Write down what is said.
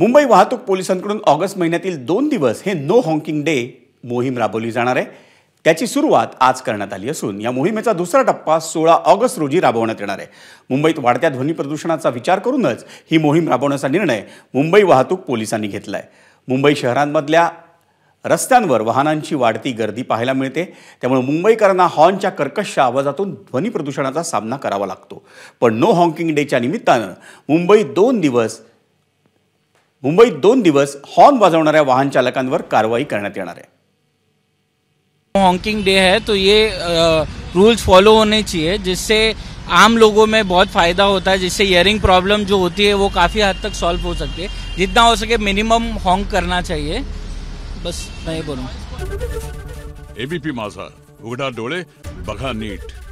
मुंबई वाहतूक पोलिसांकडून ऑगस्ट महिन्यातील दोन दिवस हे नो हॉंकिंग डे मोहीम राबवली जाणार आहे त्याची सुरुवात आज करण्यात आली असून या मोहिमेचा दुसरा टप्पा सोळा ऑगस्ट रोजी राबवण्यात येणार आहे मुंबईत वाढत्या ध्वनी प्रदूषणाचा विचार करूनच ही मोहीम राबवण्याचा निर्णय मुंबई वाहतूक पोलिसांनी घेतला आहे मुंबई शहरांमधल्या रस्त्यांवर वाहनांची वाढती गर्दी पाहायला मिळते त्यामुळे मुंबईकरांना हॉर्नच्या कर्कश आवाजातून ध्वनी प्रदूषणाचा सामना करावा लागतो पण नो हॉंकिंग डेच्या निमित्तानं मुंबई दोन दिवस मुंबईत दोन दिवस हॉर्न वाजवणाऱ्या वाहन चालकांवर कारवाई करण्यात येणार आहे हॉकिंग डे है तो ये रूल्स फॉलो होने चाहिए जिससे आम लोगों में बहुत फायदा होता है जिससे ईयरिंग प्रॉब्लम जो होती है वो काफ़ी हद तक सॉल्व हो सकती है जितना हो सके मिनिमम हॉन्ग करना चाहिए बस मैं बोलूँ एबीपी माझा उगड़ा डोले बघा नीट